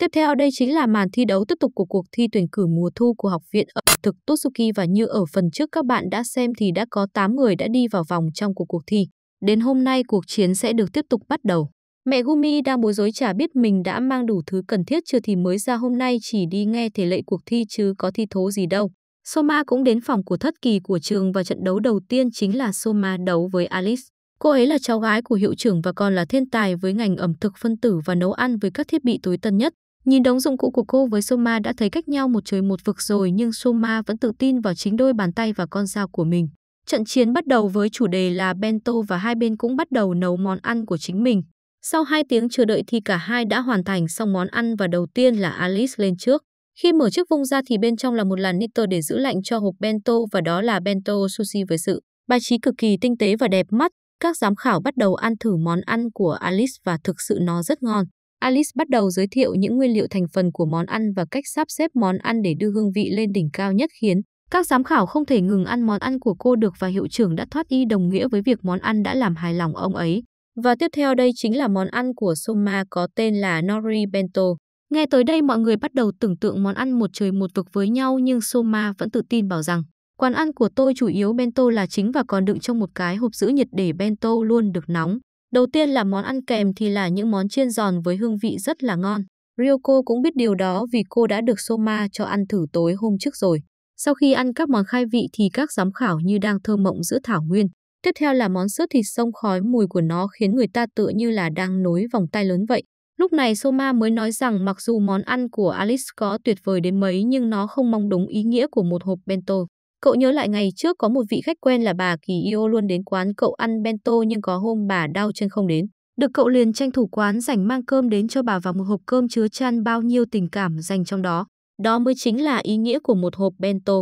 Tiếp theo đây chính là màn thi đấu tiếp tục của cuộc thi tuyển cử mùa thu của Học viện ẩm thực Totsuki và như ở phần trước các bạn đã xem thì đã có 8 người đã đi vào vòng trong của cuộc thi. Đến hôm nay cuộc chiến sẽ được tiếp tục bắt đầu. Mẹ Gumi đang bối rối chả biết mình đã mang đủ thứ cần thiết chưa thì mới ra hôm nay chỉ đi nghe thể lệ cuộc thi chứ có thi thố gì đâu. Soma cũng đến phòng của thất kỳ của trường và trận đấu đầu tiên chính là Soma đấu với Alice. Cô ấy là cháu gái của hiệu trưởng và còn là thiên tài với ngành ẩm thực phân tử và nấu ăn với các thiết bị tối tân nhất. Nhìn đống dụng cụ của cô với Soma đã thấy cách nhau một trời một vực rồi nhưng Soma vẫn tự tin vào chính đôi bàn tay và con dao của mình. Trận chiến bắt đầu với chủ đề là bento và hai bên cũng bắt đầu nấu món ăn của chính mình. Sau 2 tiếng chờ đợi thì cả hai đã hoàn thành xong món ăn và đầu tiên là Alice lên trước. Khi mở chiếc vung ra thì bên trong là một làn niter để giữ lạnh cho hộp bento và đó là bento sushi với sự bài trí cực kỳ tinh tế và đẹp mắt. Các giám khảo bắt đầu ăn thử món ăn của Alice và thực sự nó rất ngon. Alice bắt đầu giới thiệu những nguyên liệu thành phần của món ăn và cách sắp xếp món ăn để đưa hương vị lên đỉnh cao nhất khiến các giám khảo không thể ngừng ăn món ăn của cô được và hiệu trưởng đã thoát y đồng nghĩa với việc món ăn đã làm hài lòng ông ấy. Và tiếp theo đây chính là món ăn của Soma có tên là Nori Bento. Nghe tới đây mọi người bắt đầu tưởng tượng món ăn một trời một vực với nhau nhưng Soma vẫn tự tin bảo rằng quán ăn của tôi chủ yếu bento là chính và còn đựng trong một cái hộp giữ nhiệt để bento luôn được nóng. Đầu tiên là món ăn kèm thì là những món chiên giòn với hương vị rất là ngon. Ryoko cũng biết điều đó vì cô đã được Soma cho ăn thử tối hôm trước rồi. Sau khi ăn các món khai vị thì các giám khảo như đang thơ mộng giữa thảo nguyên. Tiếp theo là món sữa thịt sông khói mùi của nó khiến người ta tựa như là đang nối vòng tay lớn vậy. Lúc này Soma mới nói rằng mặc dù món ăn của Alice có tuyệt vời đến mấy nhưng nó không mong đúng ý nghĩa của một hộp bento. Cậu nhớ lại ngày trước có một vị khách quen là bà Kỳ Yêu luôn đến quán cậu ăn bento nhưng có hôm bà đau chân không đến. Được cậu liền tranh thủ quán rảnh mang cơm đến cho bà và một hộp cơm chứa chan bao nhiêu tình cảm dành trong đó. Đó mới chính là ý nghĩa của một hộp bento.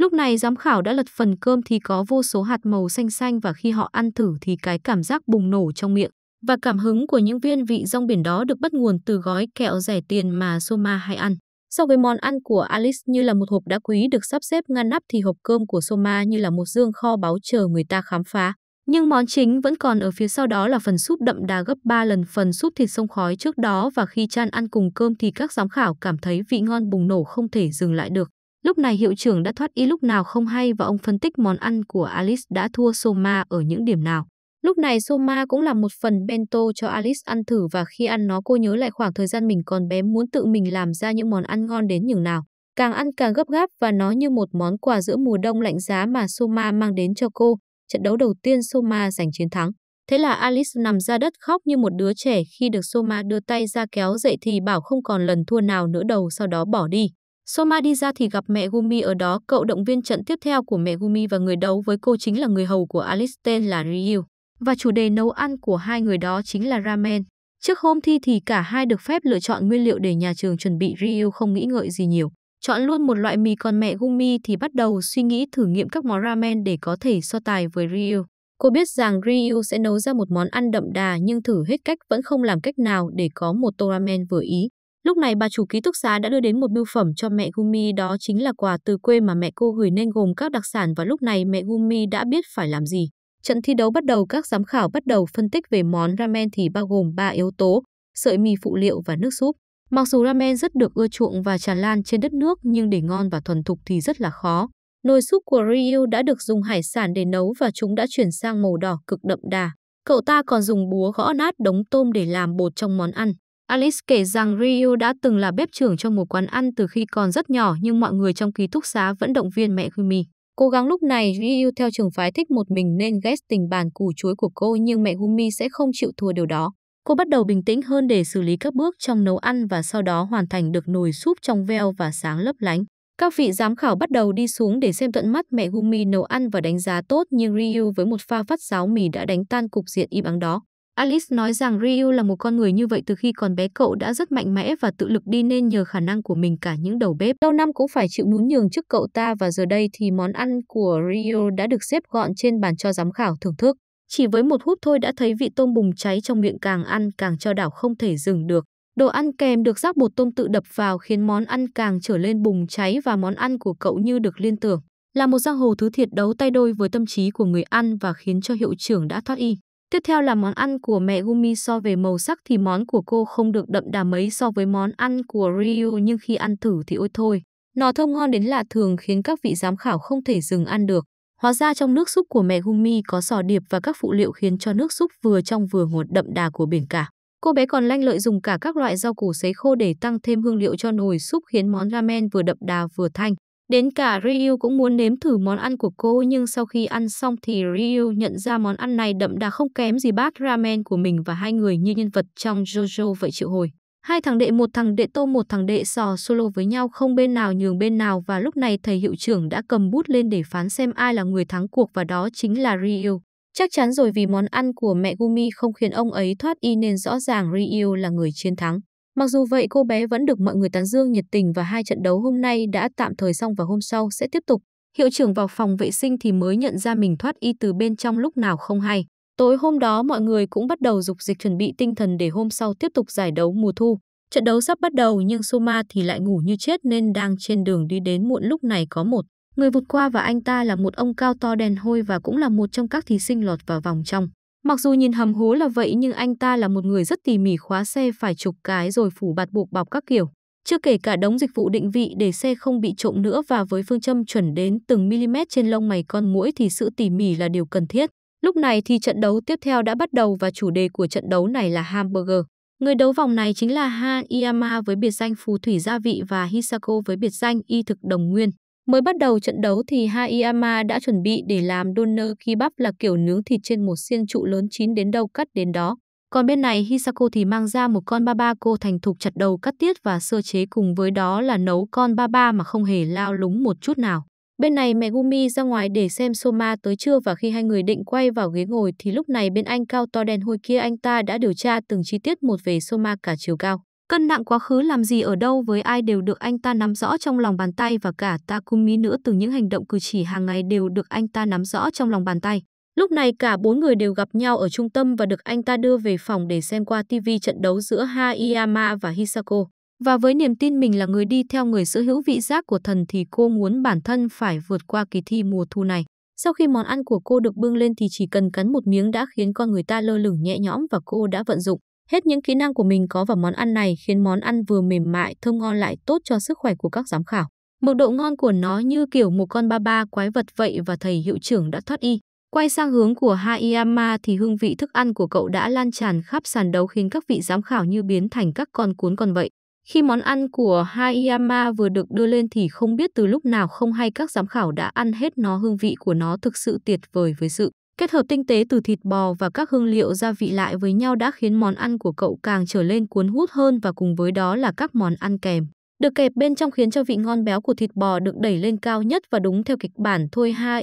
Lúc này giám khảo đã lật phần cơm thì có vô số hạt màu xanh xanh và khi họ ăn thử thì cái cảm giác bùng nổ trong miệng và cảm hứng của những viên vị rong biển đó được bắt nguồn từ gói kẹo rẻ tiền mà Soma hay ăn. So với món ăn của Alice như là một hộp đá quý được sắp xếp ngăn nắp thì hộp cơm của Soma như là một dương kho báu chờ người ta khám phá. Nhưng món chính vẫn còn ở phía sau đó là phần súp đậm đà gấp 3 lần phần súp thịt sông khói trước đó và khi chan ăn cùng cơm thì các giám khảo cảm thấy vị ngon bùng nổ không thể dừng lại được. Lúc này hiệu trưởng đã thoát y lúc nào không hay và ông phân tích món ăn của Alice đã thua Soma ở những điểm nào. Lúc này Soma cũng làm một phần bento cho Alice ăn thử và khi ăn nó cô nhớ lại khoảng thời gian mình còn bé muốn tự mình làm ra những món ăn ngon đến nhường nào. Càng ăn càng gấp gáp và nó như một món quà giữa mùa đông lạnh giá mà Soma mang đến cho cô. Trận đấu đầu tiên Soma giành chiến thắng. Thế là Alice nằm ra đất khóc như một đứa trẻ khi được Soma đưa tay ra kéo dậy thì bảo không còn lần thua nào nữa đầu sau đó bỏ đi. Soma đi ra thì gặp mẹ Gumi ở đó, cậu động viên trận tiếp theo của mẹ Gumi và người đấu với cô chính là người hầu của Alice tên là Ryu và chủ đề nấu ăn của hai người đó chính là ramen. Trước hôm thi thì cả hai được phép lựa chọn nguyên liệu để nhà trường chuẩn bị Ryu không nghĩ ngợi gì nhiều. Chọn luôn một loại mì còn mẹ Gumi thì bắt đầu suy nghĩ thử nghiệm các món ramen để có thể so tài với Ryu. Cô biết rằng Ryu sẽ nấu ra một món ăn đậm đà nhưng thử hết cách vẫn không làm cách nào để có một tô ramen vừa ý. Lúc này bà chủ ký túc xá đã đưa đến một bưu phẩm cho mẹ Gumi đó chính là quà từ quê mà mẹ cô gửi nên gồm các đặc sản và lúc này mẹ Gumi đã biết phải làm gì. Trận thi đấu bắt đầu các giám khảo bắt đầu phân tích về món ramen thì bao gồm 3 yếu tố, sợi mì phụ liệu và nước súp. Mặc dù ramen rất được ưa chuộng và tràn lan trên đất nước nhưng để ngon và thuần thục thì rất là khó. Nồi súp của Ryu đã được dùng hải sản để nấu và chúng đã chuyển sang màu đỏ cực đậm đà. Cậu ta còn dùng búa gõ nát đống tôm để làm bột trong món ăn. Alice kể rằng Ryu đã từng là bếp trưởng trong một quán ăn từ khi còn rất nhỏ nhưng mọi người trong ký túc xá vẫn động viên mẹ Gumi. Cố gắng lúc này Ryu theo trường phái thích một mình nên ghét tình bàn củ chuối của cô nhưng mẹ Humi sẽ không chịu thua điều đó. Cô bắt đầu bình tĩnh hơn để xử lý các bước trong nấu ăn và sau đó hoàn thành được nồi súp trong veo và sáng lấp lánh. Các vị giám khảo bắt đầu đi xuống để xem tận mắt mẹ Gumi nấu ăn và đánh giá tốt nhưng Ryu với một pha phát giáo mì đã đánh tan cục diện im ắng đó. Alice nói rằng Ryu là một con người như vậy từ khi còn bé cậu đã rất mạnh mẽ và tự lực đi nên nhờ khả năng của mình cả những đầu bếp. Lâu năm cũng phải chịu nhún nhường trước cậu ta và giờ đây thì món ăn của Ryu đã được xếp gọn trên bàn cho giám khảo thưởng thức. Chỉ với một hút thôi đã thấy vị tôm bùng cháy trong miệng càng ăn càng cho đảo không thể dừng được. Đồ ăn kèm được rác bột tôm tự đập vào khiến món ăn càng trở lên bùng cháy và món ăn của cậu như được liên tưởng. Là một giang hồ thứ thiệt đấu tay đôi với tâm trí của người ăn và khiến cho hiệu trưởng đã thoát y. Tiếp theo là món ăn của mẹ Gumi so về màu sắc thì món của cô không được đậm đà mấy so với món ăn của Ryu nhưng khi ăn thử thì ôi thôi. Nó thơm ngon đến lạ thường khiến các vị giám khảo không thể dừng ăn được. Hóa ra trong nước súp của mẹ Gumi có sò điệp và các phụ liệu khiến cho nước súp vừa trong vừa ngọt đậm đà của biển cả. Cô bé còn lanh lợi dùng cả các loại rau củ sấy khô để tăng thêm hương liệu cho nồi súp khiến món ramen vừa đậm đà vừa thanh. Đến cả Ryu cũng muốn nếm thử món ăn của cô nhưng sau khi ăn xong thì Ryu nhận ra món ăn này đậm đà không kém gì bát ramen của mình và hai người như nhân vật trong Jojo vậy triệu hồi. Hai thằng đệ một thằng đệ tô một thằng đệ sò solo với nhau không bên nào nhường bên nào và lúc này thầy hiệu trưởng đã cầm bút lên để phán xem ai là người thắng cuộc và đó chính là Ryu. Chắc chắn rồi vì món ăn của mẹ Gumi không khiến ông ấy thoát y nên rõ ràng Ryu là người chiến thắng. Mặc dù vậy, cô bé vẫn được mọi người tán dương nhiệt tình và hai trận đấu hôm nay đã tạm thời xong và hôm sau sẽ tiếp tục. Hiệu trưởng vào phòng vệ sinh thì mới nhận ra mình thoát y từ bên trong lúc nào không hay. Tối hôm đó mọi người cũng bắt đầu dục dịch chuẩn bị tinh thần để hôm sau tiếp tục giải đấu mùa thu. Trận đấu sắp bắt đầu nhưng Soma thì lại ngủ như chết nên đang trên đường đi đến muộn lúc này có một. Người vụt qua và anh ta là một ông cao to đen hôi và cũng là một trong các thí sinh lọt vào vòng trong. Mặc dù nhìn hầm hố là vậy nhưng anh ta là một người rất tỉ mỉ khóa xe phải chục cái rồi phủ bạt buộc bọc các kiểu. Chưa kể cả đống dịch vụ định vị để xe không bị trộm nữa và với phương châm chuẩn đến từng mm trên lông mày con mũi thì sự tỉ mỉ là điều cần thiết. Lúc này thì trận đấu tiếp theo đã bắt đầu và chủ đề của trận đấu này là hamburger. Người đấu vòng này chính là Han Iyama với biệt danh phù thủy gia vị và Hisako với biệt danh y thực đồng nguyên. Mới bắt đầu trận đấu thì Hayama đã chuẩn bị để làm doner kebab là kiểu nướng thịt trên một xiên trụ lớn chín đến đâu cắt đến đó. Còn bên này Hisako thì mang ra một con ba ba cô thành thục chặt đầu cắt tiết và sơ chế cùng với đó là nấu con ba ba mà không hề lao lúng một chút nào. Bên này Megumi ra ngoài để xem Soma tới trưa và khi hai người định quay vào ghế ngồi thì lúc này bên anh cao to đen hôi kia anh ta đã điều tra từng chi tiết một về Soma cả chiều cao. Cân nặng quá khứ làm gì ở đâu với ai đều được anh ta nắm rõ trong lòng bàn tay và cả Takumi nữa từ những hành động cử chỉ hàng ngày đều được anh ta nắm rõ trong lòng bàn tay. Lúc này cả bốn người đều gặp nhau ở trung tâm và được anh ta đưa về phòng để xem qua TV trận đấu giữa Hayama và Hisako. Và với niềm tin mình là người đi theo người sở hữu vị giác của thần thì cô muốn bản thân phải vượt qua kỳ thi mùa thu này. Sau khi món ăn của cô được bưng lên thì chỉ cần cắn một miếng đã khiến con người ta lơ lửng nhẹ nhõm và cô đã vận dụng. Hết những kỹ năng của mình có vào món ăn này khiến món ăn vừa mềm mại, thơm ngon lại tốt cho sức khỏe của các giám khảo. Mực độ ngon của nó như kiểu một con ba ba quái vật vậy và thầy hiệu trưởng đã thoát y. Quay sang hướng của Hayama thì hương vị thức ăn của cậu đã lan tràn khắp sàn đấu khiến các vị giám khảo như biến thành các con cuốn con vậy. Khi món ăn của Hayama vừa được đưa lên thì không biết từ lúc nào không hay các giám khảo đã ăn hết nó hương vị của nó thực sự tuyệt vời với sự Kết hợp tinh tế từ thịt bò và các hương liệu gia vị lại với nhau đã khiến món ăn của cậu càng trở lên cuốn hút hơn và cùng với đó là các món ăn kèm. Được kẹp bên trong khiến cho vị ngon béo của thịt bò được đẩy lên cao nhất và đúng theo kịch bản thôi Ha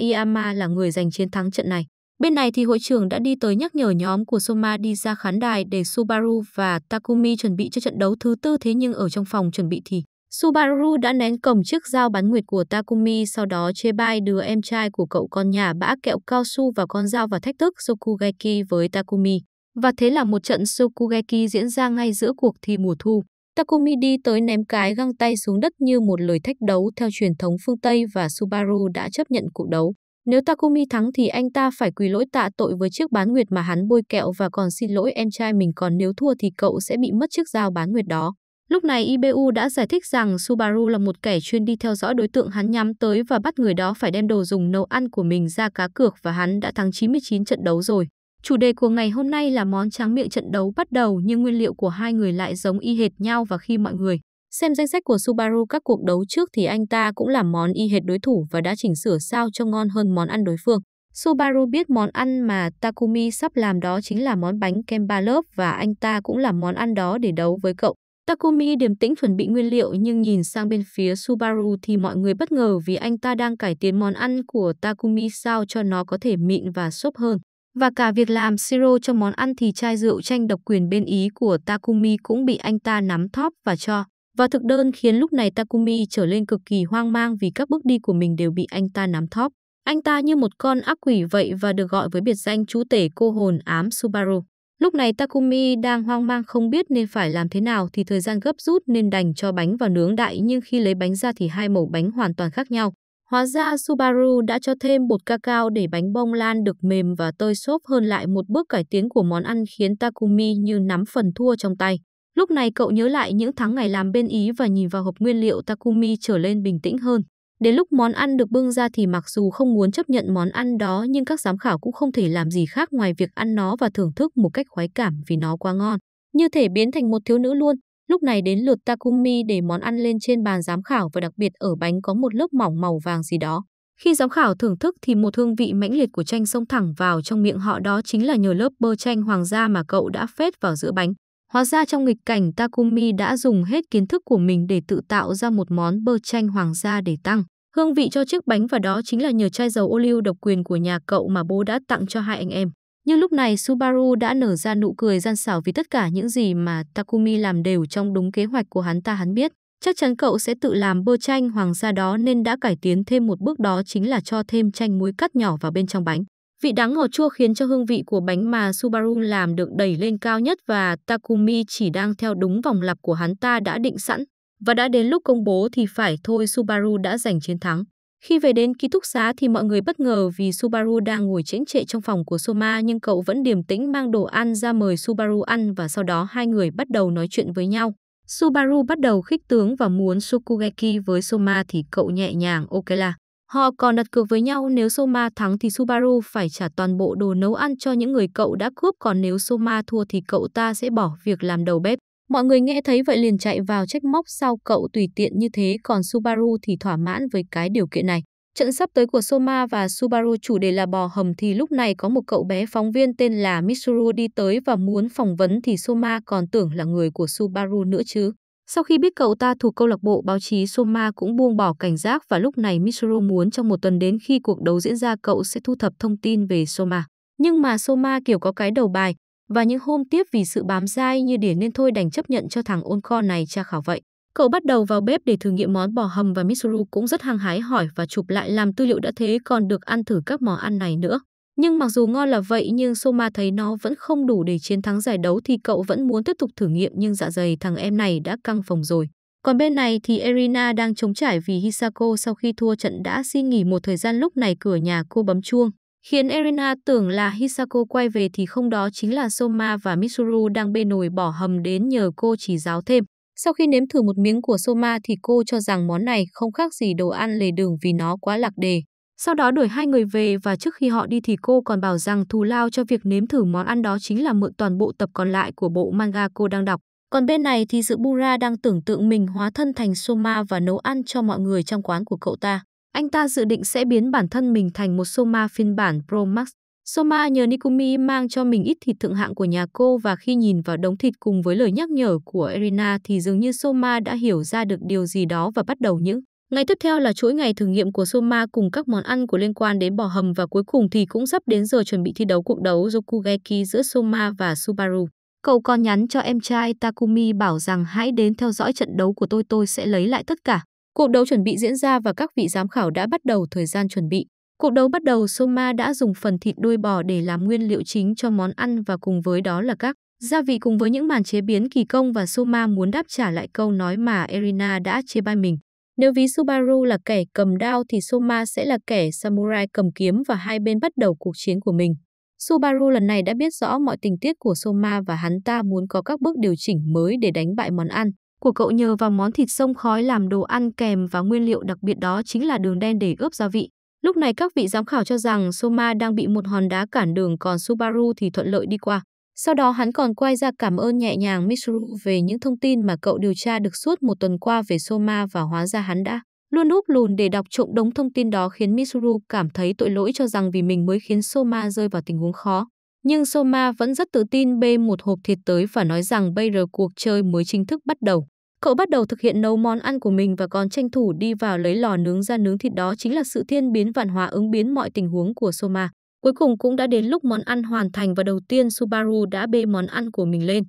là người giành chiến thắng trận này. Bên này thì hội trưởng đã đi tới nhắc nhở nhóm của Soma đi ra khán đài để Subaru và Takumi chuẩn bị cho trận đấu thứ tư thế nhưng ở trong phòng chuẩn bị thì Subaru đã nén cổng chiếc dao bắn nguyệt của Takumi sau đó chê bai đứa em trai của cậu con nhà bã kẹo cao su và con dao và thách thức Sokugeki với Takumi. Và thế là một trận Sokugeki diễn ra ngay giữa cuộc thi mùa thu. Takumi đi tới ném cái găng tay xuống đất như một lời thách đấu theo truyền thống phương Tây và Subaru đã chấp nhận cuộc đấu. Nếu Takumi thắng thì anh ta phải quỳ lỗi tạ tội với chiếc bán nguyệt mà hắn bôi kẹo và còn xin lỗi em trai mình còn nếu thua thì cậu sẽ bị mất chiếc dao bán nguyệt đó. Lúc này IBU đã giải thích rằng Subaru là một kẻ chuyên đi theo dõi đối tượng hắn nhắm tới và bắt người đó phải đem đồ dùng nấu ăn của mình ra cá cược và hắn đã thắng 99 trận đấu rồi. Chủ đề của ngày hôm nay là món tráng miệng trận đấu bắt đầu nhưng nguyên liệu của hai người lại giống y hệt nhau và khi mọi người xem danh sách của Subaru các cuộc đấu trước thì anh ta cũng làm món y hệt đối thủ và đã chỉnh sửa sao cho ngon hơn món ăn đối phương. Subaru biết món ăn mà Takumi sắp làm đó chính là món bánh kem ba lớp và anh ta cũng làm món ăn đó để đấu với cậu. Takumi điềm tĩnh chuẩn bị nguyên liệu nhưng nhìn sang bên phía Subaru thì mọi người bất ngờ vì anh ta đang cải tiến món ăn của Takumi sao cho nó có thể mịn và xốp hơn. Và cả việc làm siro cho món ăn thì chai rượu chanh độc quyền bên Ý của Takumi cũng bị anh ta nắm thóp và cho. Và thực đơn khiến lúc này Takumi trở lên cực kỳ hoang mang vì các bước đi của mình đều bị anh ta nắm thóp. Anh ta như một con ác quỷ vậy và được gọi với biệt danh chú tể cô hồn ám Subaru. Lúc này Takumi đang hoang mang không biết nên phải làm thế nào thì thời gian gấp rút nên đành cho bánh vào nướng đại nhưng khi lấy bánh ra thì hai màu bánh hoàn toàn khác nhau. Hóa ra Subaru đã cho thêm bột cacao để bánh bông lan được mềm và tơi xốp hơn lại một bước cải tiến của món ăn khiến Takumi như nắm phần thua trong tay. Lúc này cậu nhớ lại những tháng ngày làm bên Ý và nhìn vào hộp nguyên liệu Takumi trở lên bình tĩnh hơn. Đến lúc món ăn được bưng ra thì mặc dù không muốn chấp nhận món ăn đó nhưng các giám khảo cũng không thể làm gì khác ngoài việc ăn nó và thưởng thức một cách khoái cảm vì nó quá ngon. Như thể biến thành một thiếu nữ luôn. Lúc này đến lượt Takumi để món ăn lên trên bàn giám khảo và đặc biệt ở bánh có một lớp mỏng màu vàng gì đó. Khi giám khảo thưởng thức thì một hương vị mãnh liệt của chanh xông thẳng vào trong miệng họ đó chính là nhờ lớp bơ chanh hoàng gia mà cậu đã phết vào giữa bánh. Hóa ra trong nghịch cảnh Takumi đã dùng hết kiến thức của mình để tự tạo ra một món bơ chanh hoàng gia để tăng hương vị cho chiếc bánh và đó chính là nhờ chai dầu ô liu độc quyền của nhà cậu mà bố đã tặng cho hai anh em. Nhưng lúc này Subaru đã nở ra nụ cười gian xảo vì tất cả những gì mà Takumi làm đều trong đúng kế hoạch của hắn ta hắn biết. Chắc chắn cậu sẽ tự làm bơ chanh hoàng gia đó nên đã cải tiến thêm một bước đó chính là cho thêm chanh muối cắt nhỏ vào bên trong bánh. Vị đắng ngọt chua khiến cho hương vị của bánh mà Subaru làm được đẩy lên cao nhất và Takumi chỉ đang theo đúng vòng lặp của hắn ta đã định sẵn. Và đã đến lúc công bố thì phải thôi Subaru đã giành chiến thắng. Khi về đến ký túc xá thì mọi người bất ngờ vì Subaru đang ngồi chễnh trệ trong phòng của Soma nhưng cậu vẫn điềm tĩnh mang đồ ăn ra mời Subaru ăn và sau đó hai người bắt đầu nói chuyện với nhau. Subaru bắt đầu khích tướng và muốn Sukugeki với Soma thì cậu nhẹ nhàng ok là. Họ còn đặt cược với nhau nếu Soma thắng thì Subaru phải trả toàn bộ đồ nấu ăn cho những người cậu đã cướp còn nếu Soma thua thì cậu ta sẽ bỏ việc làm đầu bếp. Mọi người nghe thấy vậy liền chạy vào trách móc sau cậu tùy tiện như thế còn Subaru thì thỏa mãn với cái điều kiện này. Trận sắp tới của Soma và Subaru chủ đề là bò hầm thì lúc này có một cậu bé phóng viên tên là Mitsuru đi tới và muốn phỏng vấn thì Soma còn tưởng là người của Subaru nữa chứ. Sau khi biết cậu ta thuộc câu lạc bộ báo chí Soma cũng buông bỏ cảnh giác và lúc này Mitsuru muốn trong một tuần đến khi cuộc đấu diễn ra cậu sẽ thu thập thông tin về Soma. Nhưng mà Soma kiểu có cái đầu bài và những hôm tiếp vì sự bám dai như đỉa nên thôi đành chấp nhận cho thằng ôn kho này tra khảo vậy. Cậu bắt đầu vào bếp để thử nghiệm món bò hầm và Mitsuru cũng rất hăng hái hỏi và chụp lại làm tư liệu đã thế còn được ăn thử các món ăn này nữa. Nhưng mặc dù ngon là vậy nhưng Soma thấy nó vẫn không đủ để chiến thắng giải đấu thì cậu vẫn muốn tiếp tục thử nghiệm nhưng dạ dày thằng em này đã căng phòng rồi. Còn bên này thì Erina đang chống trải vì Hisako sau khi thua trận đã xin nghỉ một thời gian lúc này cửa nhà cô bấm chuông. Khiến Erina tưởng là Hisako quay về thì không đó chính là Soma và Mitsuru đang bê nồi bỏ hầm đến nhờ cô chỉ giáo thêm. Sau khi nếm thử một miếng của Soma thì cô cho rằng món này không khác gì đồ ăn lề đường vì nó quá lạc đề. Sau đó đuổi hai người về và trước khi họ đi thì cô còn bảo rằng thù lao cho việc nếm thử món ăn đó chính là mượn toàn bộ tập còn lại của bộ manga cô đang đọc. Còn bên này thì dự Bura đang tưởng tượng mình hóa thân thành Soma và nấu ăn cho mọi người trong quán của cậu ta. Anh ta dự định sẽ biến bản thân mình thành một Soma phiên bản Pro Max. Soma nhờ Nikumi mang cho mình ít thịt thượng hạng của nhà cô và khi nhìn vào đống thịt cùng với lời nhắc nhở của Erina thì dường như Soma đã hiểu ra được điều gì đó và bắt đầu những Ngày tiếp theo là chuỗi ngày thử nghiệm của Soma cùng các món ăn của liên quan đến bò hầm và cuối cùng thì cũng sắp đến giờ chuẩn bị thi đấu cuộc đấu Yokugeki giữa Soma và Subaru. Cậu con nhắn cho em trai Takumi bảo rằng hãy đến theo dõi trận đấu của tôi tôi sẽ lấy lại tất cả. Cuộc đấu chuẩn bị diễn ra và các vị giám khảo đã bắt đầu thời gian chuẩn bị. Cuộc đấu bắt đầu Soma đã dùng phần thịt đuôi bò để làm nguyên liệu chính cho món ăn và cùng với đó là các gia vị cùng với những màn chế biến kỳ công và Soma muốn đáp trả lại câu nói mà Erina đã chê bai mình. Nếu ví Subaru là kẻ cầm đao thì Soma sẽ là kẻ samurai cầm kiếm và hai bên bắt đầu cuộc chiến của mình. Subaru lần này đã biết rõ mọi tình tiết của Soma và hắn ta muốn có các bước điều chỉnh mới để đánh bại món ăn của cậu nhờ vào món thịt sông khói làm đồ ăn kèm và nguyên liệu đặc biệt đó chính là đường đen để ướp gia vị. Lúc này các vị giám khảo cho rằng Soma đang bị một hòn đá cản đường còn Subaru thì thuận lợi đi qua. Sau đó hắn còn quay ra cảm ơn nhẹ nhàng Mitsuru về những thông tin mà cậu điều tra được suốt một tuần qua về Soma và hóa ra hắn đã luôn úp lùn để đọc trộm đống thông tin đó khiến Mitsuru cảm thấy tội lỗi cho rằng vì mình mới khiến Soma rơi vào tình huống khó. Nhưng Soma vẫn rất tự tin bê một hộp thịt tới và nói rằng bây giờ cuộc chơi mới chính thức bắt đầu. Cậu bắt đầu thực hiện nấu món ăn của mình và còn tranh thủ đi vào lấy lò nướng ra nướng thịt đó chính là sự thiên biến vạn hóa ứng biến mọi tình huống của Soma. Cuối cùng cũng đã đến lúc món ăn hoàn thành và đầu tiên Subaru đã bê món ăn của mình lên.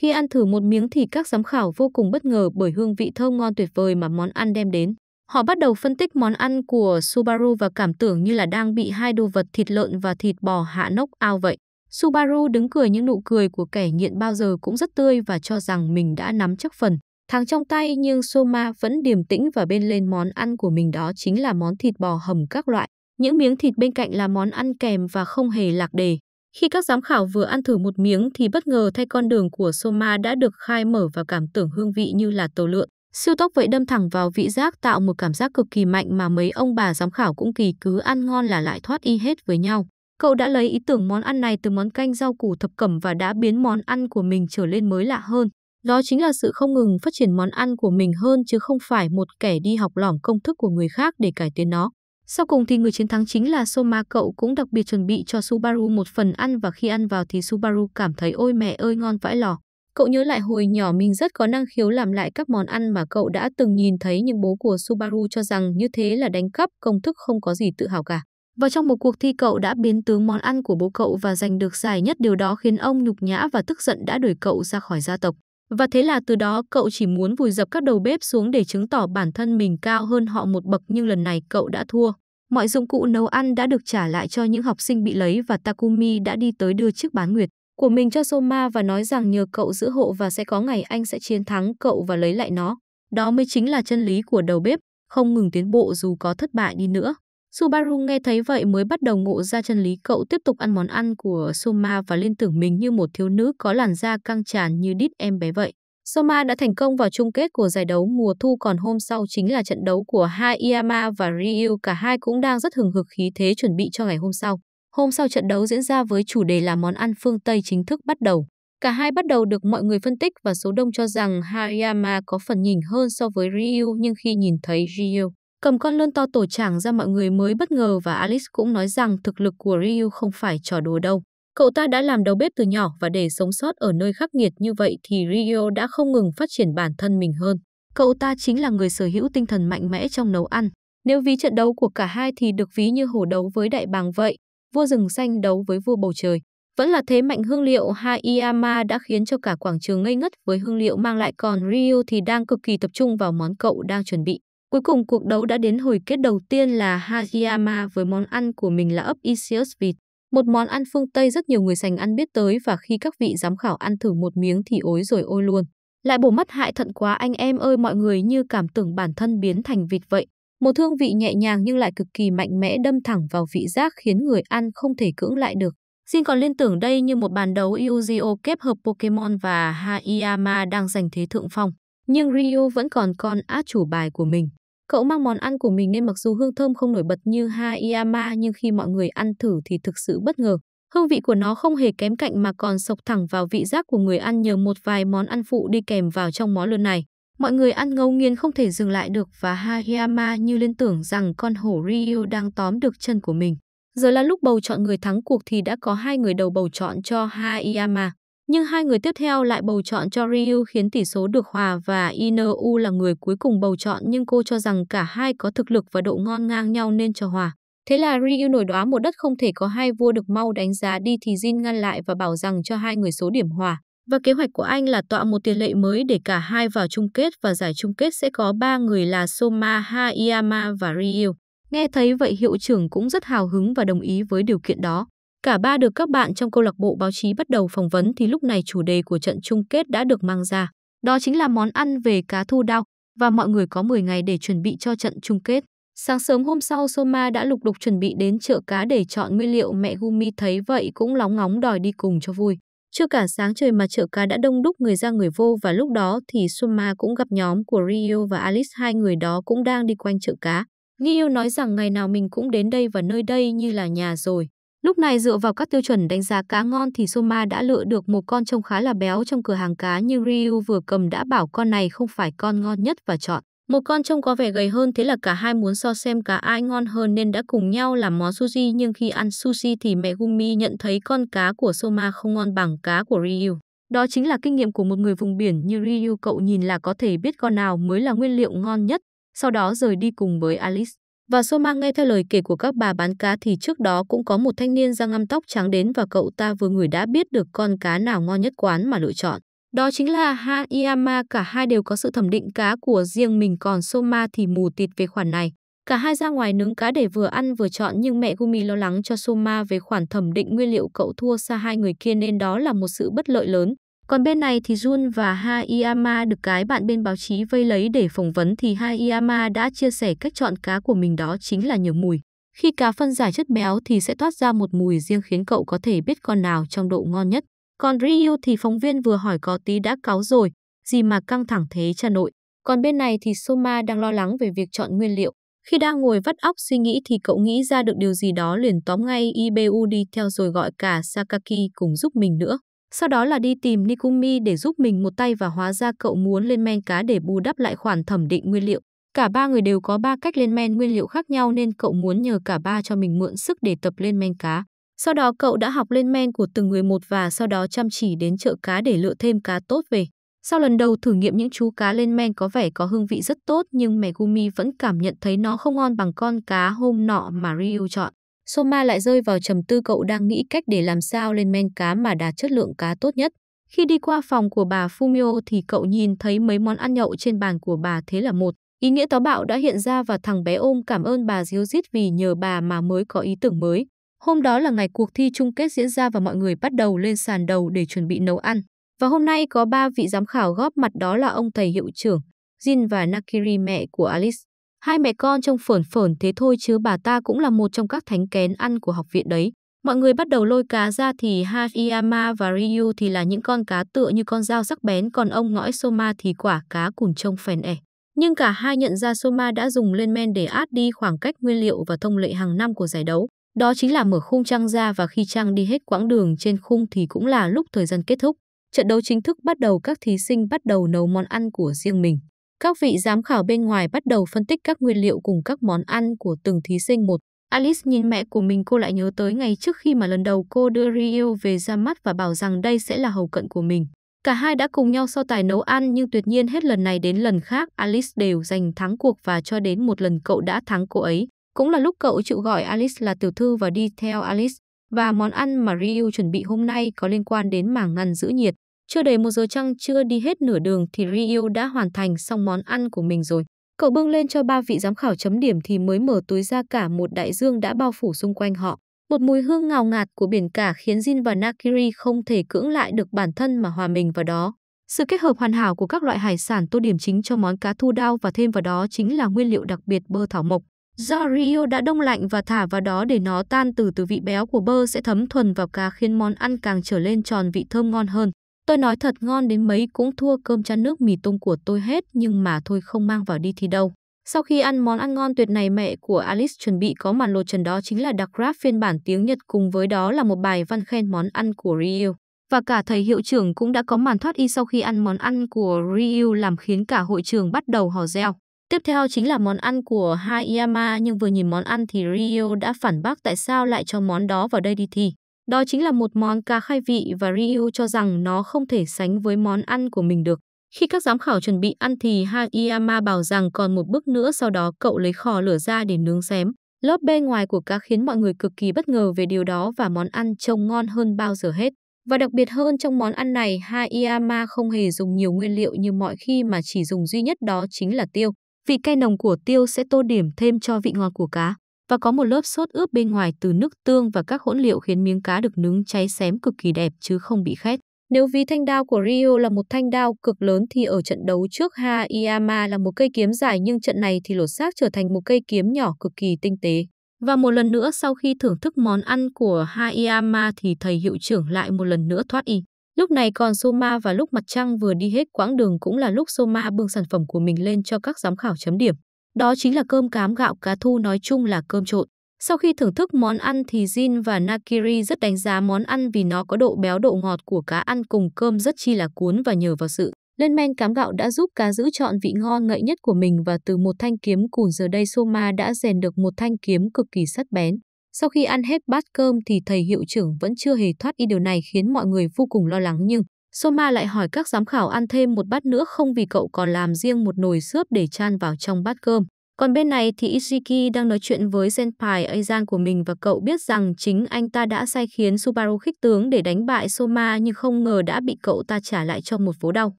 Khi ăn thử một miếng thì các giám khảo vô cùng bất ngờ bởi hương vị thơm ngon tuyệt vời mà món ăn đem đến. Họ bắt đầu phân tích món ăn của Subaru và cảm tưởng như là đang bị hai đồ vật thịt lợn và thịt bò hạ nốc ao vậy. Subaru đứng cười những nụ cười của kẻ nghiện bao giờ cũng rất tươi và cho rằng mình đã nắm chắc phần. Thắng trong tay nhưng Soma vẫn điềm tĩnh và bên lên món ăn của mình đó chính là món thịt bò hầm các loại. Những miếng thịt bên cạnh là món ăn kèm và không hề lạc đề. Khi các giám khảo vừa ăn thử một miếng thì bất ngờ thay con đường của Soma đã được khai mở và cảm tưởng hương vị như là tàu lượn. Siêu tốc vậy đâm thẳng vào vị giác tạo một cảm giác cực kỳ mạnh mà mấy ông bà giám khảo cũng kỳ cứ ăn ngon là lại thoát y hết với nhau. Cậu đã lấy ý tưởng món ăn này từ món canh rau củ thập cẩm và đã biến món ăn của mình trở lên mới lạ hơn. Đó chính là sự không ngừng phát triển món ăn của mình hơn chứ không phải một kẻ đi học lỏm công thức của người khác để cải tiến nó. Sau cùng thì người chiến thắng chính là Soma cậu cũng đặc biệt chuẩn bị cho Subaru một phần ăn và khi ăn vào thì Subaru cảm thấy ôi mẹ ơi ngon vãi lò. Cậu nhớ lại hồi nhỏ mình rất có năng khiếu làm lại các món ăn mà cậu đã từng nhìn thấy nhưng bố của Subaru cho rằng như thế là đánh cắp công thức không có gì tự hào cả. Và trong một cuộc thi cậu đã biến tướng món ăn của bố cậu và giành được giải nhất điều đó khiến ông nhục nhã và tức giận đã đuổi cậu ra khỏi gia tộc. Và thế là từ đó cậu chỉ muốn vùi dập các đầu bếp xuống để chứng tỏ bản thân mình cao hơn họ một bậc nhưng lần này cậu đã thua. Mọi dụng cụ nấu ăn đã được trả lại cho những học sinh bị lấy và Takumi đã đi tới đưa chiếc bán nguyệt của mình cho Soma và nói rằng nhờ cậu giữ hộ và sẽ có ngày anh sẽ chiến thắng cậu và lấy lại nó. Đó mới chính là chân lý của đầu bếp, không ngừng tiến bộ dù có thất bại đi nữa. Subaru nghe thấy vậy mới bắt đầu ngộ ra chân lý cậu tiếp tục ăn món ăn của Soma và liên tưởng mình như một thiếu nữ có làn da căng tràn như đít em bé vậy. Soma đã thành công vào chung kết của giải đấu mùa thu còn hôm sau chính là trận đấu của Hayama và Ryu cả hai cũng đang rất hừng hực khí thế chuẩn bị cho ngày hôm sau. Hôm sau trận đấu diễn ra với chủ đề là món ăn phương Tây chính thức bắt đầu. Cả hai bắt đầu được mọi người phân tích và số đông cho rằng Hayama có phần nhìn hơn so với Ryu nhưng khi nhìn thấy Ryu, Cầm con lươn to tổ trảng ra mọi người mới bất ngờ và alice cũng nói rằng thực lực của Ryu không phải trò đùa đâu. Cậu ta đã làm đầu bếp từ nhỏ và để sống sót ở nơi khắc nghiệt như vậy thì Ryu đã không ngừng phát triển bản thân mình hơn. Cậu ta chính là người sở hữu tinh thần mạnh mẽ trong nấu ăn. Nếu ví trận đấu của cả hai thì được ví như hổ đấu với đại bàng vậy, vua rừng xanh đấu với vua bầu trời. Vẫn là thế mạnh hương liệu Hayama đã khiến cho cả quảng trường ngây ngất với hương liệu mang lại còn Ryu thì đang cực kỳ tập trung vào món cậu đang chuẩn bị. Cuối cùng cuộc đấu đã đến hồi kết đầu tiên là Hagiyama với món ăn của mình là ấp Isius vịt, một món ăn phương Tây rất nhiều người sành ăn biết tới và khi các vị giám khảo ăn thử một miếng thì ối rồi ôi luôn. Lại bổ mắt hại thận quá anh em ơi mọi người như cảm tưởng bản thân biến thành vịt vậy. Một thương vị nhẹ nhàng nhưng lại cực kỳ mạnh mẽ đâm thẳng vào vị giác khiến người ăn không thể cưỡng lại được. Xin còn liên tưởng đây như một bàn đấu yu gi kết hợp Pokemon và Hayama đang giành thế thượng phong. Nhưng Ryu vẫn còn con át chủ bài của mình. Cậu mang món ăn của mình nên mặc dù hương thơm không nổi bật như Hayama nhưng khi mọi người ăn thử thì thực sự bất ngờ. Hương vị của nó không hề kém cạnh mà còn sộc thẳng vào vị giác của người ăn nhờ một vài món ăn phụ đi kèm vào trong món lươn này. Mọi người ăn ngấu nghiến không thể dừng lại được và Hayama như liên tưởng rằng con hổ Ryu đang tóm được chân của mình. Giờ là lúc bầu chọn người thắng cuộc thì đã có hai người đầu bầu chọn cho Hayama nhưng hai người tiếp theo lại bầu chọn cho Ryu khiến tỷ số được hòa và Inu là người cuối cùng bầu chọn nhưng cô cho rằng cả hai có thực lực và độ ngon ngang nhau nên cho hòa. Thế là Ryu nổi đoá một đất không thể có hai vua được mau đánh giá đi thì Jin ngăn lại và bảo rằng cho hai người số điểm hòa. Và kế hoạch của anh là tạo một tiền lệ mới để cả hai vào chung kết và giải chung kết sẽ có ba người là Soma, Hayama và Ryu. Nghe thấy vậy hiệu trưởng cũng rất hào hứng và đồng ý với điều kiện đó. Cả ba được các bạn trong câu lạc bộ báo chí bắt đầu phỏng vấn thì lúc này chủ đề của trận chung kết đã được mang ra. Đó chính là món ăn về cá thu đao và mọi người có 10 ngày để chuẩn bị cho trận chung kết. Sáng sớm hôm sau, Soma đã lục đục chuẩn bị đến chợ cá để chọn nguyên liệu mẹ Gumi thấy vậy cũng lóng ngóng đòi đi cùng cho vui. Chưa cả sáng trời mà chợ cá đã đông đúc người ra người vô và lúc đó thì Soma cũng gặp nhóm của Rio và Alice hai người đó cũng đang đi quanh chợ cá. Rio nói rằng ngày nào mình cũng đến đây và nơi đây như là nhà rồi. Lúc này dựa vào các tiêu chuẩn đánh giá cá ngon thì Soma đã lựa được một con trông khá là béo trong cửa hàng cá như Ryu vừa cầm đã bảo con này không phải con ngon nhất và chọn. Một con trông có vẻ gầy hơn thế là cả hai muốn so xem cá ai ngon hơn nên đã cùng nhau làm món sushi nhưng khi ăn sushi thì mẹ Gumi nhận thấy con cá của Soma không ngon bằng cá của Ryu. Đó chính là kinh nghiệm của một người vùng biển như Ryu cậu nhìn là có thể biết con nào mới là nguyên liệu ngon nhất, sau đó rời đi cùng với Alice. Và Soma nghe theo lời kể của các bà bán cá thì trước đó cũng có một thanh niên da ngăm tóc trắng đến và cậu ta vừa ngửi đã biết được con cá nào ngon nhất quán mà lựa chọn. Đó chính là Hayama, cả hai đều có sự thẩm định cá của riêng mình còn Soma thì mù tịt về khoản này. Cả hai ra ngoài nướng cá để vừa ăn vừa chọn nhưng mẹ Gumi lo lắng cho Soma về khoản thẩm định nguyên liệu cậu thua xa hai người kia nên đó là một sự bất lợi lớn. Còn bên này thì Jun và Hayama được cái bạn bên báo chí vây lấy để phỏng vấn thì Hayama đã chia sẻ cách chọn cá của mình đó chính là nhờ mùi. Khi cá phân giải chất béo thì sẽ toát ra một mùi riêng khiến cậu có thể biết con nào trong độ ngon nhất. Còn Ryu thì phóng viên vừa hỏi có tí đã cáo rồi, gì mà căng thẳng thế cha nội. Còn bên này thì Soma đang lo lắng về việc chọn nguyên liệu. Khi đang ngồi vắt óc suy nghĩ thì cậu nghĩ ra được điều gì đó liền tóm ngay IBU đi theo rồi gọi cả Sakaki cùng giúp mình nữa. Sau đó là đi tìm Nikumi để giúp mình một tay và hóa ra cậu muốn lên men cá để bù đắp lại khoản thẩm định nguyên liệu. Cả ba người đều có ba cách lên men nguyên liệu khác nhau nên cậu muốn nhờ cả ba cho mình mượn sức để tập lên men cá. Sau đó cậu đã học lên men của từng người một và sau đó chăm chỉ đến chợ cá để lựa thêm cá tốt về. Sau lần đầu thử nghiệm những chú cá lên men có vẻ có hương vị rất tốt nhưng mẹ Gumi vẫn cảm nhận thấy nó không ngon bằng con cá hôm nọ mà Ryu chọn. Soma lại rơi vào trầm tư cậu đang nghĩ cách để làm sao lên men cá mà đạt chất lượng cá tốt nhất. Khi đi qua phòng của bà Fumio thì cậu nhìn thấy mấy món ăn nhậu trên bàn của bà thế là một. Ý nghĩa táo bạo đã hiện ra và thằng bé ôm cảm ơn bà díu dít vì nhờ bà mà mới có ý tưởng mới. Hôm đó là ngày cuộc thi chung kết diễn ra và mọi người bắt đầu lên sàn đầu để chuẩn bị nấu ăn. Và hôm nay có ba vị giám khảo góp mặt đó là ông thầy hiệu trưởng, Jin và Nakiri mẹ của Alice, Hai mẹ con trông phởn phởn thế thôi chứ bà ta cũng là một trong các thánh kén ăn của học viện đấy. Mọi người bắt đầu lôi cá ra thì Hafiyama và Ryu thì là những con cá tựa như con dao sắc bén còn ông ngõi Soma thì quả cá cùn trông phèn ẻ. Nhưng cả hai nhận ra Soma đã dùng lên men để át đi khoảng cách nguyên liệu và thông lệ hàng năm của giải đấu. Đó chính là mở khung trăng ra và khi trăng đi hết quãng đường trên khung thì cũng là lúc thời gian kết thúc. Trận đấu chính thức bắt đầu các thí sinh bắt đầu nấu món ăn của riêng mình. Các vị giám khảo bên ngoài bắt đầu phân tích các nguyên liệu cùng các món ăn của từng thí sinh một. Alice nhìn mẹ của mình cô lại nhớ tới ngày trước khi mà lần đầu cô đưa Rio về ra mắt và bảo rằng đây sẽ là hầu cận của mình. Cả hai đã cùng nhau so tài nấu ăn nhưng tuyệt nhiên hết lần này đến lần khác Alice đều giành thắng cuộc và cho đến một lần cậu đã thắng cô ấy. Cũng là lúc cậu chịu gọi Alice là tiểu thư và đi theo Alice. Và món ăn mà Ryu chuẩn bị hôm nay có liên quan đến mảng ngăn giữ nhiệt. Chưa đầy một giờ trăng chưa đi hết nửa đường thì Ryu đã hoàn thành xong món ăn của mình rồi. Cậu bưng lên cho ba vị giám khảo chấm điểm thì mới mở túi ra cả một đại dương đã bao phủ xung quanh họ. Một mùi hương ngào ngạt của biển cả khiến Jin và Nakiri không thể cưỡng lại được bản thân mà hòa mình vào đó. Sự kết hợp hoàn hảo của các loại hải sản tô điểm chính cho món cá thu đao và thêm vào đó chính là nguyên liệu đặc biệt bơ thảo mộc. Do Rio đã đông lạnh và thả vào đó để nó tan từ từ vị béo của bơ sẽ thấm thuần vào cá khiến món ăn càng trở lên tròn vị thơm ngon hơn. Tôi nói thật ngon đến mấy cũng thua cơm chăn nước mì tôm của tôi hết nhưng mà thôi không mang vào đi thì đâu. Sau khi ăn món ăn ngon tuyệt này mẹ của Alice chuẩn bị có màn lột trần đó chính là đặc rap phiên bản tiếng Nhật cùng với đó là một bài văn khen món ăn của Ryu. Và cả thầy hiệu trưởng cũng đã có màn thoát y sau khi ăn món ăn của Ryu làm khiến cả hội trường bắt đầu hò reo. Tiếp theo chính là món ăn của Hayama nhưng vừa nhìn món ăn thì Ryu đã phản bác tại sao lại cho món đó vào đây đi thi. Đó chính là một món cá khai vị và Ryu cho rằng nó không thể sánh với món ăn của mình được. Khi các giám khảo chuẩn bị ăn thì Hayama bảo rằng còn một bước nữa sau đó cậu lấy khò lửa ra để nướng xém. Lớp bên ngoài của cá khiến mọi người cực kỳ bất ngờ về điều đó và món ăn trông ngon hơn bao giờ hết. Và đặc biệt hơn trong món ăn này, Hayama không hề dùng nhiều nguyên liệu như mọi khi mà chỉ dùng duy nhất đó chính là tiêu. Vị cay nồng của tiêu sẽ tô điểm thêm cho vị ngọt của cá và có một lớp sốt ướp bên ngoài từ nước tương và các hỗn liệu khiến miếng cá được nướng cháy xém cực kỳ đẹp chứ không bị khét. Nếu ví thanh đao của Rio là một thanh đao cực lớn thì ở trận đấu trước Hayama là một cây kiếm dài nhưng trận này thì lột xác trở thành một cây kiếm nhỏ cực kỳ tinh tế. Và một lần nữa sau khi thưởng thức món ăn của Hayama thì thầy hiệu trưởng lại một lần nữa thoát y. Lúc này còn Soma và lúc mặt trăng vừa đi hết quãng đường cũng là lúc Soma bưng sản phẩm của mình lên cho các giám khảo chấm điểm. Đó chính là cơm cám gạo cá thu nói chung là cơm trộn. Sau khi thưởng thức món ăn thì Jin và Nakiri rất đánh giá món ăn vì nó có độ béo độ ngọt của cá ăn cùng cơm rất chi là cuốn và nhờ vào sự lên men cám gạo đã giúp cá giữ chọn vị ngon ngậy nhất của mình và từ một thanh kiếm cùn giờ đây Soma đã rèn được một thanh kiếm cực kỳ sắt bén. Sau khi ăn hết bát cơm thì thầy hiệu trưởng vẫn chưa hề thoát đi điều này khiến mọi người vô cùng lo lắng nhưng Soma lại hỏi các giám khảo ăn thêm một bát nữa không vì cậu còn làm riêng một nồi xốp để chan vào trong bát cơm. Còn bên này thì Ishiki đang nói chuyện với Senpai Aizan của mình và cậu biết rằng chính anh ta đã sai khiến Subaru khích tướng để đánh bại Soma nhưng không ngờ đã bị cậu ta trả lại cho một vố đau.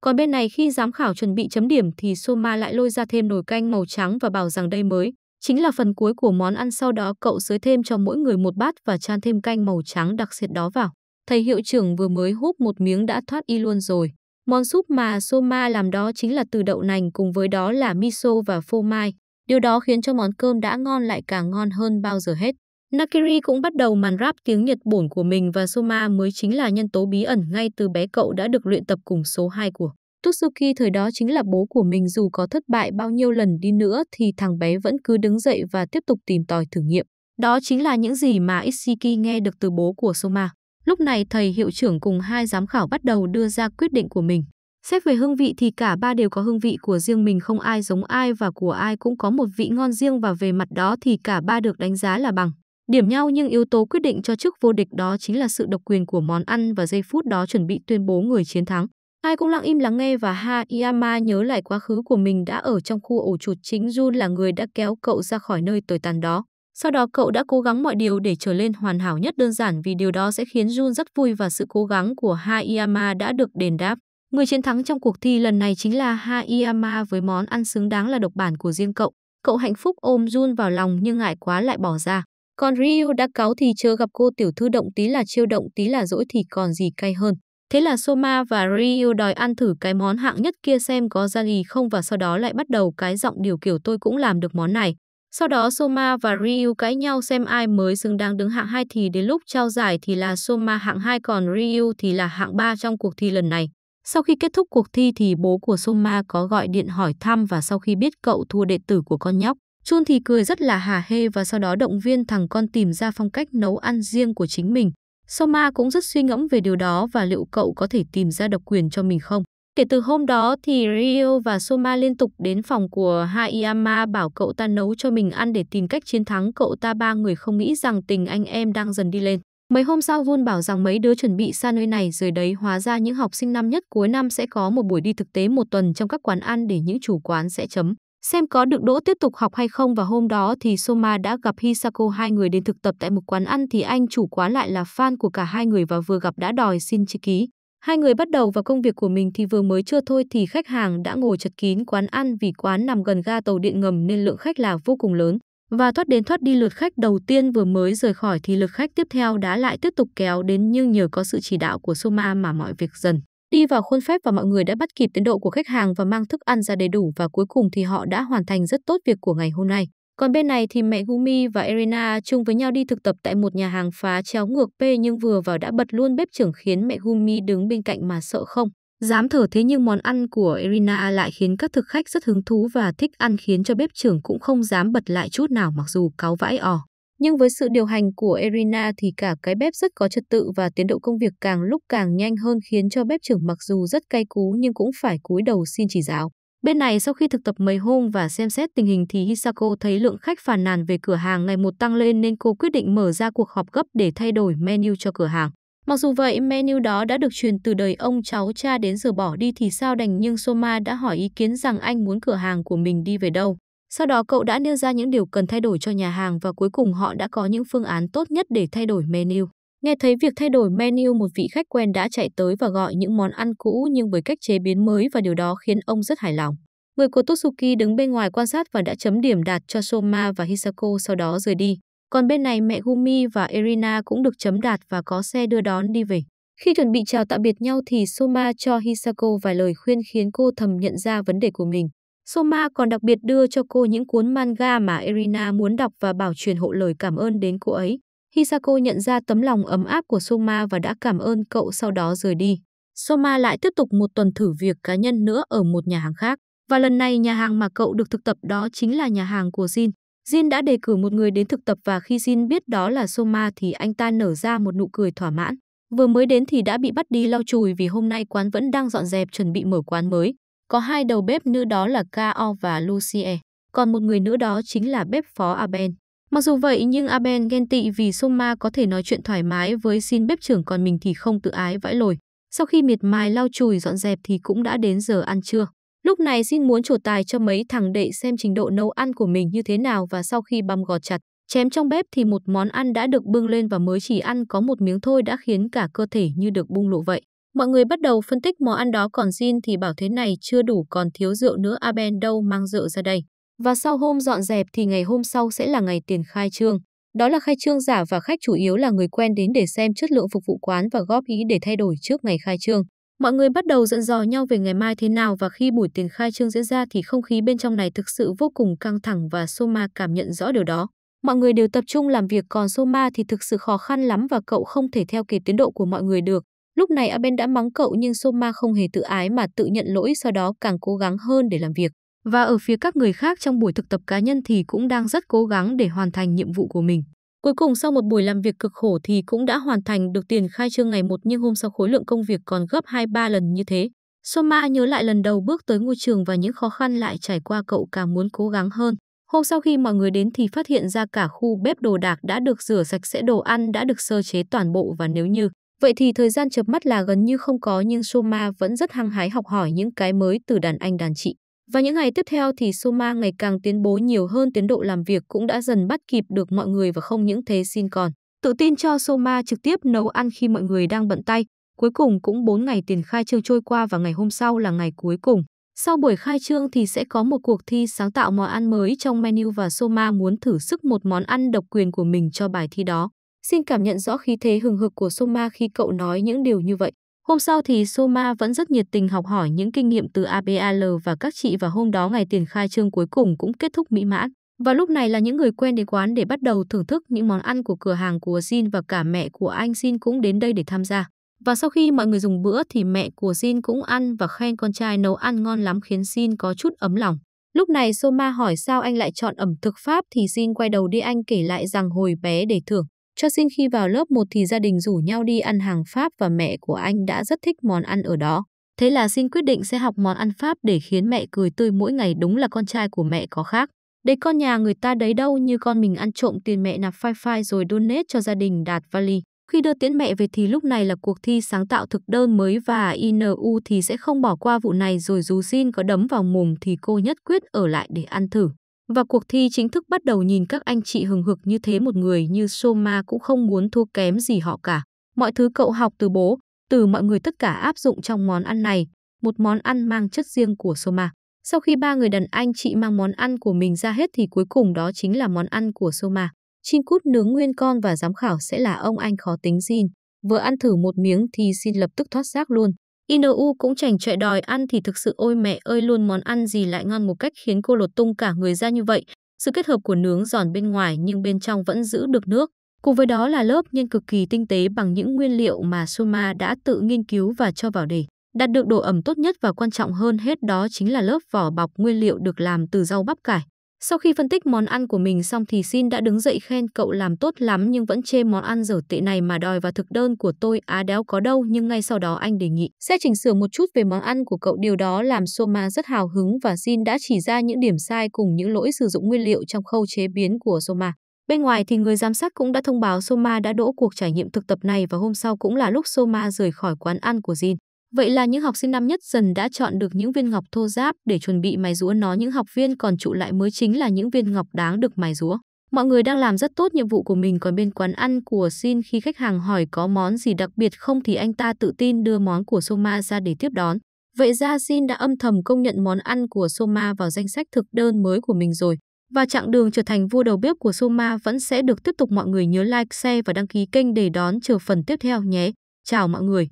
Còn bên này khi giám khảo chuẩn bị chấm điểm thì Soma lại lôi ra thêm nồi canh màu trắng và bảo rằng đây mới chính là phần cuối của món ăn sau đó cậu dưới thêm cho mỗi người một bát và chan thêm canh màu trắng đặc biệt đó vào. Thầy hiệu trưởng vừa mới húp một miếng đã thoát y luôn rồi. Món súp mà Soma làm đó chính là từ đậu nành cùng với đó là miso và phô mai. Điều đó khiến cho món cơm đã ngon lại càng ngon hơn bao giờ hết. Nakiri cũng bắt đầu màn rap tiếng Nhật bổn của mình và Soma mới chính là nhân tố bí ẩn ngay từ bé cậu đã được luyện tập cùng số 2 của. Totsuki thời đó chính là bố của mình dù có thất bại bao nhiêu lần đi nữa thì thằng bé vẫn cứ đứng dậy và tiếp tục tìm tòi thử nghiệm. Đó chính là những gì mà Isiki nghe được từ bố của Soma. Lúc này thầy hiệu trưởng cùng hai giám khảo bắt đầu đưa ra quyết định của mình. Xét về hương vị thì cả ba đều có hương vị của riêng mình không ai giống ai và của ai cũng có một vị ngon riêng và về mặt đó thì cả ba được đánh giá là bằng. Điểm nhau nhưng yếu tố quyết định cho chức vô địch đó chính là sự độc quyền của món ăn và giây phút đó chuẩn bị tuyên bố người chiến thắng. Ai cũng lặng im lắng nghe và Ha Iyama nhớ lại quá khứ của mình đã ở trong khu ổ chuột chính Jun là người đã kéo cậu ra khỏi nơi tồi tàn đó. Sau đó cậu đã cố gắng mọi điều để trở lên hoàn hảo nhất đơn giản vì điều đó sẽ khiến Jun rất vui và sự cố gắng của Hayama đã được đền đáp. Người chiến thắng trong cuộc thi lần này chính là Hayama với món ăn xứng đáng là độc bản của riêng cậu. Cậu hạnh phúc ôm Jun vào lòng nhưng ngại quá lại bỏ ra. Còn Rio đã cáo thì chưa gặp cô tiểu thư động tí là chiêu động tí là dỗi thì còn gì cay hơn. Thế là Soma và Rio đòi ăn thử cái món hạng nhất kia xem có ra gì không và sau đó lại bắt đầu cái giọng điều kiểu tôi cũng làm được món này. Sau đó Soma và Ryu cãi nhau xem ai mới xứng đáng đứng hạng 2 thì đến lúc trao giải thì là Soma hạng 2 còn Ryu thì là hạng 3 trong cuộc thi lần này. Sau khi kết thúc cuộc thi thì bố của Soma có gọi điện hỏi thăm và sau khi biết cậu thua đệ tử của con nhóc, Chun thì cười rất là hà hê và sau đó động viên thằng con tìm ra phong cách nấu ăn riêng của chính mình. Soma cũng rất suy ngẫm về điều đó và liệu cậu có thể tìm ra độc quyền cho mình không. Kể từ hôm đó thì Rio và Soma liên tục đến phòng của Hayama bảo cậu ta nấu cho mình ăn để tìm cách chiến thắng cậu ta ba người không nghĩ rằng tình anh em đang dần đi lên. Mấy hôm sau Vun bảo rằng mấy đứa chuẩn bị xa nơi này rồi đấy hóa ra những học sinh năm nhất cuối năm sẽ có một buổi đi thực tế một tuần trong các quán ăn để những chủ quán sẽ chấm. Xem có được đỗ tiếp tục học hay không và hôm đó thì Soma đã gặp Hisako hai người đến thực tập tại một quán ăn thì anh chủ quán lại là fan của cả hai người và vừa gặp đã đòi xin chữ ký. Hai người bắt đầu vào công việc của mình thì vừa mới chưa thôi thì khách hàng đã ngồi chật kín quán ăn vì quán nằm gần ga tàu điện ngầm nên lượng khách là vô cùng lớn. Và thoát đến thoát đi lượt khách đầu tiên vừa mới rời khỏi thì lượt khách tiếp theo đã lại tiếp tục kéo đến nhưng nhờ có sự chỉ đạo của Soma mà mọi việc dần. Đi vào khuôn phép và mọi người đã bắt kịp tiến độ của khách hàng và mang thức ăn ra đầy đủ và cuối cùng thì họ đã hoàn thành rất tốt việc của ngày hôm nay. Còn bên này thì mẹ Gumi và Elena chung với nhau đi thực tập tại một nhà hàng phá chéo ngược P nhưng vừa vào đã bật luôn bếp trưởng khiến mẹ Gumi đứng bên cạnh mà sợ không. Dám thở thế nhưng món ăn của Irina lại khiến các thực khách rất hứng thú và thích ăn khiến cho bếp trưởng cũng không dám bật lại chút nào mặc dù cáu vãi ỏ. Nhưng với sự điều hành của Irina thì cả cái bếp rất có trật tự và tiến độ công việc càng lúc càng nhanh hơn khiến cho bếp trưởng mặc dù rất cay cú nhưng cũng phải cúi đầu xin chỉ giáo. Bên này sau khi thực tập mấy hôm và xem xét tình hình thì Hisako thấy lượng khách phàn nàn về cửa hàng ngày một tăng lên nên cô quyết định mở ra cuộc họp gấp để thay đổi menu cho cửa hàng. Mặc dù vậy, menu đó đã được truyền từ đời ông cháu cha đến giờ bỏ đi thì sao đành nhưng Soma đã hỏi ý kiến rằng anh muốn cửa hàng của mình đi về đâu. Sau đó cậu đã nêu ra những điều cần thay đổi cho nhà hàng và cuối cùng họ đã có những phương án tốt nhất để thay đổi menu. Nghe thấy việc thay đổi menu một vị khách quen đã chạy tới và gọi những món ăn cũ nhưng với cách chế biến mới và điều đó khiến ông rất hài lòng. Người của Totsuki đứng bên ngoài quan sát và đã chấm điểm đạt cho Soma và Hisako sau đó rời đi. Còn bên này mẹ Gumi và Irina cũng được chấm đạt và có xe đưa đón đi về. Khi chuẩn bị chào tạm biệt nhau thì Soma cho Hisako vài lời khuyên khiến cô thầm nhận ra vấn đề của mình. Soma còn đặc biệt đưa cho cô những cuốn manga mà Irina muốn đọc và bảo truyền hộ lời cảm ơn đến cô ấy. Hisako nhận ra tấm lòng ấm áp của Soma và đã cảm ơn cậu sau đó rời đi. Soma lại tiếp tục một tuần thử việc cá nhân nữa ở một nhà hàng khác. Và lần này nhà hàng mà cậu được thực tập đó chính là nhà hàng của Jin. Jin đã đề cử một người đến thực tập và khi Jin biết đó là Soma thì anh ta nở ra một nụ cười thỏa mãn. Vừa mới đến thì đã bị bắt đi lau chùi vì hôm nay quán vẫn đang dọn dẹp chuẩn bị mở quán mới. Có hai đầu bếp nữ đó là Kao và Lucie. Còn một người nữa đó chính là bếp phó Aben. Mặc dù vậy nhưng Aben ghen tị vì Soma có thể nói chuyện thoải mái với xin bếp trưởng còn mình thì không tự ái vãi lồi. Sau khi miệt mài lau chùi dọn dẹp thì cũng đã đến giờ ăn trưa. Lúc này xin muốn trổ tài cho mấy thằng đệ xem trình độ nấu ăn của mình như thế nào và sau khi băm gọt chặt, chém trong bếp thì một món ăn đã được bưng lên và mới chỉ ăn có một miếng thôi đã khiến cả cơ thể như được bung lộ vậy. Mọi người bắt đầu phân tích món ăn đó còn Jin thì bảo thế này chưa đủ còn thiếu rượu nữa Aben đâu mang rượu ra đây và sau hôm dọn dẹp thì ngày hôm sau sẽ là ngày tiền khai trương. Đó là khai trương giả và khách chủ yếu là người quen đến để xem chất lượng phục vụ quán và góp ý để thay đổi trước ngày khai trương. Mọi người bắt đầu dặn dò nhau về ngày mai thế nào và khi buổi tiền khai trương diễn ra thì không khí bên trong này thực sự vô cùng căng thẳng và Soma cảm nhận rõ điều đó. Mọi người đều tập trung làm việc còn Soma thì thực sự khó khăn lắm và cậu không thể theo kịp tiến độ của mọi người được. Lúc này Aben đã mắng cậu nhưng Soma không hề tự ái mà tự nhận lỗi sau đó càng cố gắng hơn để làm việc. Và ở phía các người khác trong buổi thực tập cá nhân thì cũng đang rất cố gắng để hoàn thành nhiệm vụ của mình. Cuối cùng sau một buổi làm việc cực khổ thì cũng đã hoàn thành được tiền khai trương ngày một nhưng hôm sau khối lượng công việc còn gấp 2-3 lần như thế. Soma nhớ lại lần đầu bước tới ngôi trường và những khó khăn lại trải qua cậu càng muốn cố gắng hơn. Hôm sau khi mọi người đến thì phát hiện ra cả khu bếp đồ đạc đã được rửa sạch sẽ đồ ăn đã được sơ chế toàn bộ và nếu như Vậy thì thời gian chợp mắt là gần như không có nhưng Soma vẫn rất hăng hái học hỏi những cái mới từ đàn anh đàn chị. Và những ngày tiếp theo thì Soma ngày càng tiến bố nhiều hơn tiến độ làm việc cũng đã dần bắt kịp được mọi người và không những thế xin còn. Tự tin cho Soma trực tiếp nấu ăn khi mọi người đang bận tay. Cuối cùng cũng 4 ngày tiền khai trương trôi qua và ngày hôm sau là ngày cuối cùng. Sau buổi khai trương thì sẽ có một cuộc thi sáng tạo món ăn mới trong menu và Soma muốn thử sức một món ăn độc quyền của mình cho bài thi đó. Xin cảm nhận rõ khí thế hừng hực của Soma khi cậu nói những điều như vậy. Hôm sau thì Soma vẫn rất nhiệt tình học hỏi những kinh nghiệm từ ABAL và các chị và hôm đó ngày tiền khai trương cuối cùng cũng kết thúc mỹ mãn. Và lúc này là những người quen đến quán để bắt đầu thưởng thức những món ăn của cửa hàng của Jin và cả mẹ của anh Jin cũng đến đây để tham gia. Và sau khi mọi người dùng bữa thì mẹ của Jin cũng ăn và khen con trai nấu ăn ngon lắm khiến Jin có chút ấm lòng. Lúc này Soma hỏi sao anh lại chọn ẩm thực Pháp thì Jin quay đầu đi anh kể lại rằng hồi bé để thưởng cho xin khi vào lớp 1 thì gia đình rủ nhau đi ăn hàng Pháp và mẹ của anh đã rất thích món ăn ở đó. Thế là xin quyết định sẽ học món ăn Pháp để khiến mẹ cười tươi mỗi ngày đúng là con trai của mẹ có khác. Đấy con nhà người ta đấy đâu như con mình ăn trộm tiền mẹ nạp phai phai rồi donate cho gia đình đạt vali. Khi đưa tiễn mẹ về thì lúc này là cuộc thi sáng tạo thực đơn mới và INU thì sẽ không bỏ qua vụ này rồi dù xin có đấm vào mồm thì cô nhất quyết ở lại để ăn thử. Và cuộc thi chính thức bắt đầu nhìn các anh chị hừng hực như thế một người như Soma cũng không muốn thua kém gì họ cả. Mọi thứ cậu học từ bố, từ mọi người tất cả áp dụng trong món ăn này, một món ăn mang chất riêng của Soma. Sau khi ba người đàn anh chị mang món ăn của mình ra hết thì cuối cùng đó chính là món ăn của Soma. chim cút nướng nguyên con và giám khảo sẽ là ông anh khó tính Jin. Vừa ăn thử một miếng thì xin lập tức thoát xác luôn. INU cũng chảnh chọe đòi ăn thì thực sự ôi mẹ ơi luôn món ăn gì lại ngon một cách khiến cô lột tung cả người ra như vậy. Sự kết hợp của nướng giòn bên ngoài nhưng bên trong vẫn giữ được nước. Cùng với đó là lớp nhân cực kỳ tinh tế bằng những nguyên liệu mà Soma đã tự nghiên cứu và cho vào để. Đạt được độ ẩm tốt nhất và quan trọng hơn hết đó chính là lớp vỏ bọc nguyên liệu được làm từ rau bắp cải. Sau khi phân tích món ăn của mình xong thì Xin đã đứng dậy khen cậu làm tốt lắm nhưng vẫn chê món ăn dở tệ này mà đòi vào thực đơn của tôi á đéo có đâu nhưng ngay sau đó anh đề nghị sẽ chỉnh sửa một chút về món ăn của cậu điều đó làm Soma rất hào hứng và Xin đã chỉ ra những điểm sai cùng những lỗi sử dụng nguyên liệu trong khâu chế biến của Soma. Bên ngoài thì người giám sát cũng đã thông báo Soma đã đỗ cuộc trải nghiệm thực tập này và hôm sau cũng là lúc Soma rời khỏi quán ăn của Jin. Vậy là những học sinh năm nhất dần đã chọn được những viên ngọc thô giáp để chuẩn bị mài rũa nó những học viên còn trụ lại mới chính là những viên ngọc đáng được mài rũa Mọi người đang làm rất tốt nhiệm vụ của mình còn bên quán ăn của Xin khi khách hàng hỏi có món gì đặc biệt không thì anh ta tự tin đưa món của Soma ra để tiếp đón. Vậy ra Xin đã âm thầm công nhận món ăn của Soma vào danh sách thực đơn mới của mình rồi. Và chặng đường trở thành vua đầu bếp của Soma vẫn sẽ được tiếp tục mọi người nhớ like, share và đăng ký kênh để đón chờ phần tiếp theo nhé. Chào mọi người!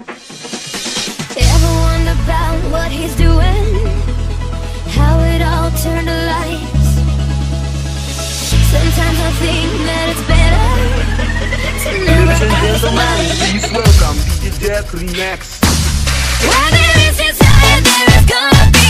Ever wonder about what he's doing? How it all turned to Sometimes I think that it's better to never Please welcome DJ Death Remix. Whether it's there is gonna be.